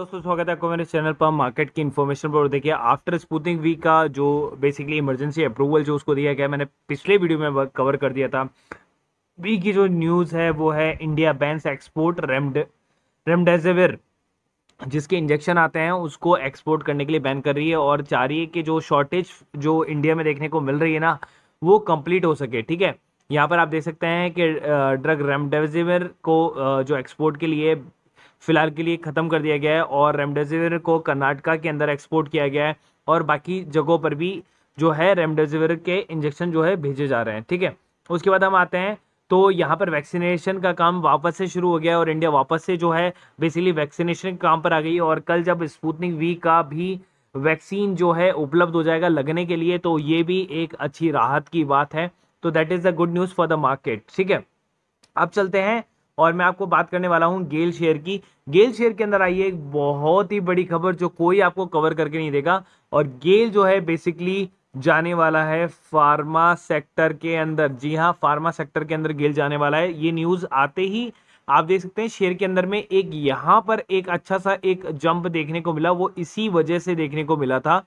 दोस्तों स्वागत है आपको मेरे चैनल पर मार्केट की इन्फॉर्मेशन पर देखिए आफ्टर स्पूतिंग वीक का जो बेसिकली इमरजेंसी अप्रूवल जो उसको दिया गया मैंने पिछले वीडियो में कवर कर दिया था वीक की जो न्यूज़ है वो है इंडिया बैंस एक्सपोर्ट रेमड रेमडेसिविर जिसके इंजेक्शन आते हैं उसको एक्सपोर्ट करने के लिए बैन कर रही है और चाह रही है कि जो शॉर्टेज जो इंडिया में देखने को मिल रही है ना वो कम्प्लीट हो सके ठीक है यहाँ पर आप देख सकते हैं कि ड्रग रेमडेजिविर को जो एक्सपोर्ट के लिए फिलहाल के लिए ख़त्म कर दिया गया है और रेमडेसिविर को कर्नाटका के अंदर एक्सपोर्ट किया गया है और बाकी जगहों पर भी जो है रेमडेसिविर के इंजेक्शन जो है भेजे जा रहे हैं ठीक है उसके बाद हम आते हैं तो यहाँ पर वैक्सीनेशन का काम वापस से शुरू हो गया और इंडिया वापस से जो है बेसिकली वैक्सीनेशन के काम पर आ गई और कल जब स्पुतनिक वी का भी वैक्सीन जो है उपलब्ध हो जाएगा लगने के लिए तो ये भी एक अच्छी राहत की बात है तो that is the good news for the market ठीक है अब चलते हैं और मैं आपको बात करने वाला हूँ गेल शेयर की गेल शेयर के अंदर आई है एक बहुत ही बड़ी खबर जो कोई आपको कवर करके नहीं देगा और गेल जो है बेसिकली जाने वाला है फार्मा सेक्टर के अंदर जी हाँ फार्मा सेक्टर के अंदर गेल जाने वाला है ये न्यूज़ आते ही आप देख सकते हैं शेयर के अंदर में एक यहाँ पर एक अच्छा सा एक जंप देखने को मिला वो इसी वजह से देखने को मिला था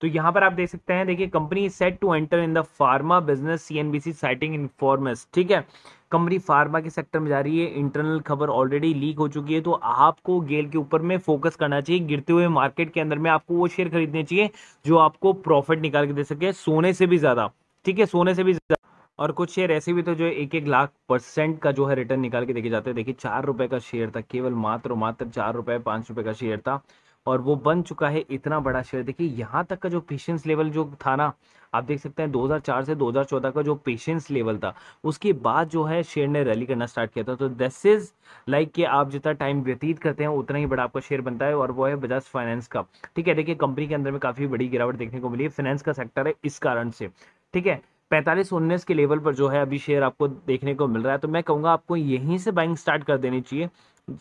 तो यहाँ पर आप देख सकते हैं देखिए company set to enter in the pharma business C N B C citing informs ठीक है कंपनी फार्मा के सेक्टर में जा रही है इंटरनल खबर ऑलरेडी लीक हो चुकी है तो आपको गेल के ऊपर में फोकस करना चाहिए गिरते हुए मार्केट के अंदर में आपको वो शेयर खरीदने चाहिए जो आपको प्रॉफिट निकाल के दे सके सोने से भी ज़्यादा ठीक है सोने से भी ज़्यादा और कुछ शेयर ऐसे भी थे तो जो एक एक लाख परसेंट का जो है रिटर्न निकाल के देखे जाते हैं देखिए चार रुपए का शेयर था केवल मात्र मात्र चार रुपए पांच रुपए का शेयर था और वो बन चुका है इतना बड़ा शेयर देखिए यहाँ तक का जो पेशेंस लेवल जो था ना आप देख सकते हैं 2004 से 2014 का जो पेशेंस लेवल था उसके बाद जो है शेयर ने रैली करना स्टार्ट किया था तो दिस इज लाइक कि आप जितना टाइम व्यतीत करते हैं उतना ही बड़ा आपका शेयर बनता है और वो है बजाज फाइनेंस का ठीक है देखिए कंपनी के अंदर में काफ़ी बड़ी गिरावट देखने को मिली है फाइनेंस का सेक्टर है इस कारण से ठीक है पैंतालीस उन्नीस के लेवल पर जो है अभी शेयर आपको देखने को मिल रहा है तो मैं कहूंगा आपको यहीं से बाइंग स्टार्ट कर देनी चाहिए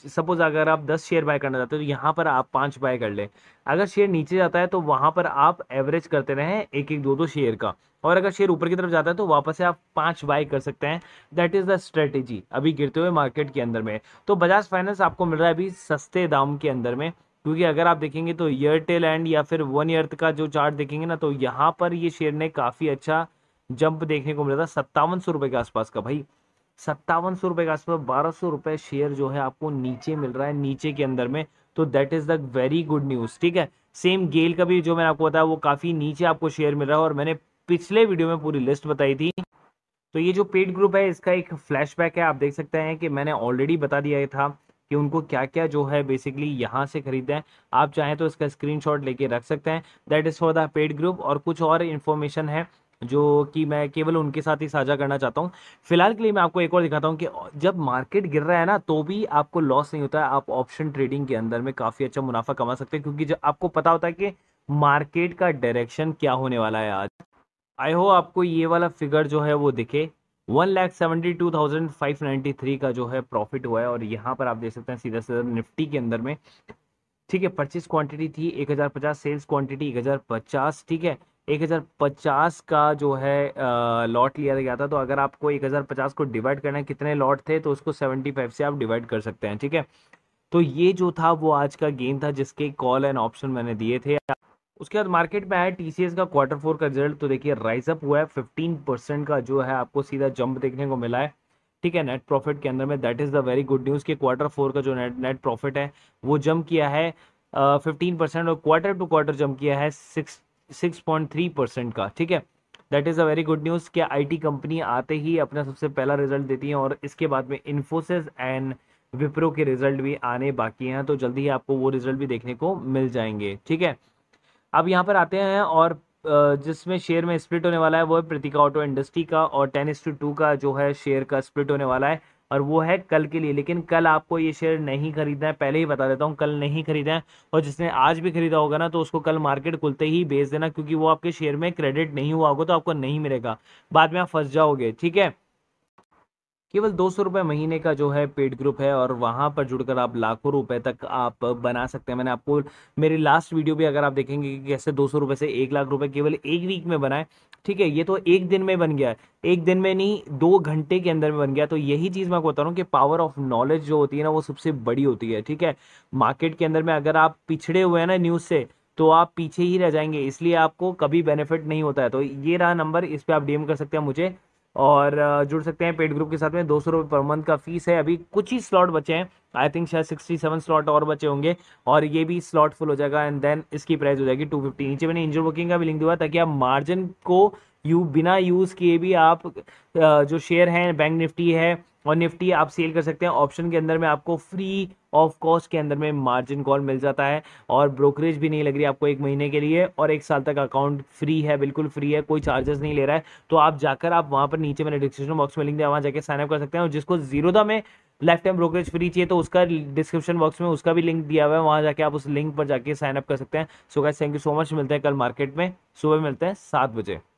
सपोज अगर आप दस शेयर बाय करना चाहते हो तो यहाँ पर आप पाँच बाय कर लें अगर शेयर नीचे जाता है तो वहाँ पर आप एवरेज करते रहें एक एक दो दो शेयर का और अगर शेयर ऊपर की तरफ जाता है तो वापस से आप पांच बाय कर सकते हैं दैट इज़ द स्ट्रेटेजी अभी गिरते हुए मार्केट के अंदर में तो बजाज फाइनेंस आपको मिल रहा है अभी सस्ते दाम के अंदर में क्योंकि अगर आप देखेंगे तो एयरटेल एंड या फिर वन ईयर्थ का जो चार्ट देखेंगे ना तो यहाँ पर ये शेयर ने काफ़ी अच्छा जंप देखने को मिला था सत्तावन सौ रुपये के आसपास का भाई सत्तावन सौ रुपए के आसपास बारह सौ रुपए शेयर जो है आपको नीचे मिल रहा है नीचे के अंदर में तो that is the very good news ठीक है सेम गेल का भी जो मैंने आपको बताया वो काफ़ी नीचे आपको शेयर मिल रहा है और मैंने पिछले वीडियो में पूरी लिस्ट बताई थी तो ये जो पेड ग्रुप है इसका एक फ्लैशबैक है आप देख सकते हैं कि मैंने ऑलरेडी बता दिया था कि उनको क्या क्या जो है बेसिकली यहाँ से खरीदते हैं आप चाहें तो इसका स्क्रीनशॉट लेके रख सकते हैं that is for the paid group और कुछ और इन्फॉर्मेशन है जो कि मैं केवल उनके साथ ही साझा करना चाहता हूँ फिलहाल के लिए मैं आपको एक और दिखाता हूँ कि जब मार्केट गिर रहा है ना तो भी आपको लॉस नहीं होता है आप ऑप्शन ट्रेडिंग के अंदर में काफ़ी अच्छा मुनाफा कमा सकते हैं क्योंकि जब आपको पता होता है कि मार्केट का डायरेक्शन क्या होने वाला है आज आई होप आपको ये वाला फिगर जो है वो दिखे one lakh seventy two thousand five ninety three का जो है प्रॉफिट हुआ है और यहाँ पर आप देख सकते हैं सीधा सीधा निफ्टी के अंदर में ठीक है परचेज क्वांटिटी थी एक हज़ार पचास सेल्स क्वांटिटी एक हज़ार पचास ठीक है एक हज़ार पचास का जो है लॉट लिया गया था तो अगर आपको एक हज़ार पचास को डिवाइड करना है कितने लॉट थे तो उसको सेवेंटी फाइव से आप डिवाइड कर सकते हैं ठीक है तो ये जो था वो आज का गेम था जिसके कॉल एंड ऑप्शन मैंने दिए थे उसके बाद मार्केट में आया टी का क्वार्टर फोर का रिजल्ट तो देखिए राइज अप हुआ है फिफ्टीन का जो है आपको सीधा जंप देखने को मिला है ठीक है नेट प्रॉफिट के अंदर में that is the very good news के क्वार्टर फोर का जो नेट नेट प्रॉफिट है वो जम किया है फिफ्टीन परसेंट और क्वार्टर टू क्वार्टर जम किया है six six point three percent का ठीक है that is a very good news क्या आई टी कंपनी आते ही अपना सबसे पहला रिजल्ट देती हैं और इसके बाद में इन्फोसिस एंड विप्रो के रिजल्ट भी आने बाकी हैं तो जल्दी ही आपको वो रिजल्ट भी देखने को मिल जाएंगे ठीक है अब यहाँ पर आते हैं और जिसमें शेयर में स्प्लिट होने वाला है वो है प्रतिका ऑटो इंडस्ट्री का और टेन एस टू टू का जो है शेयर का स्प्लिट होने वाला है और वो है कल के लिए लेकिन कल आपको ये शेयर नहीं खरीदना है पहले ही बता देता हूँ कल नहीं खरीदना है और जिसने आज भी खरीदा होगा ना तो उसको कल मार्केट खुलते ही बेच देना क्योंकि वो आपके शेयर में क्रेडिट नहीं हुआ होगा तो आपको नहीं मिलेगा बाद में आप फंस जाओगे ठीक है केवल दो सौ रुपये महीने का जो है पेड ग्रुप है और वहाँ पर जुड़कर आप लाखों रुपए तक आप बना सकते हैं मैंने आपको मेरी लास्ट वीडियो भी अगर आप देखेंगे कि कैसे दो सौ रुपये से एक लाख रुपए केवल एक वीक में बनाए ठीक है ये तो एक दिन में बन गया है एक दिन में नहीं दो घंटे के अंदर में बन गया तो यही चीज़ मैं बता रहा हूँ कि पावर ऑफ नॉलेज जो होती है ना वो सबसे बड़ी होती है ठीक है मार्केट के अंदर में अगर आप पिछड़े हुए हैं ना न्यूज़ से तो आप पीछे ही रह जाएंगे इसलिए आपको कभी बेनिफिट नहीं होता है तो ये रहा नंबर इस पर आप डीएम कर सकते हैं मुझे और जुड़ सकते हैं पेड ग्रुप के साथ में दो सौ रुपये पर मंथ का फीस है अभी कुछ ही स्लॉट बचे हैं आई थिंक शायद सिक्सटी सेवन स्लॉट और बचे होंगे और ये भी स्लॉट फुल हो जाएगा एंड देन इसकी प्राइस हो जाएगी टू फिफ्टी नीचे मैंने इंजन बुकिंग का भी लिंक दिया ताकि आप मार्जिन को यू बिना यूज़ किए भी आप जो शेयर हैं बैंक निफ्टी है और निफ्टी आप सेल कर सकते हैं ऑप्शन के अंदर में आपको फ्री ऑफ कॉस्ट के अंदर में मार्जिन कॉल मिल जाता है और ब्रोकरेज भी नहीं लग रही आपको एक महीने के लिए और एक साल तक अकाउंट फ्री है बिल्कुल फ्री है कोई चार्जेस नहीं ले रहा है तो आप जाकर आप वहाँ पर नीचे मैंने डिस्क्रिप्शन बॉक्स में लिंक दिया वहाँ जाकर साइनअप कर सकते हैं और जिसको जीरोदा में लाइफ टाइम ब्रोकरेज फ्री चाहिए तो उसका डिस्क्रिप्शन बॉक्स में उसका भी लिंक दिया हुआ है वहाँ जाके आप उस लिंक पर जाके साइनअप कर सकते हैं so guys thank you so much मिलते हैं कल मार्केट में सुबह मिलते हैं सात बजे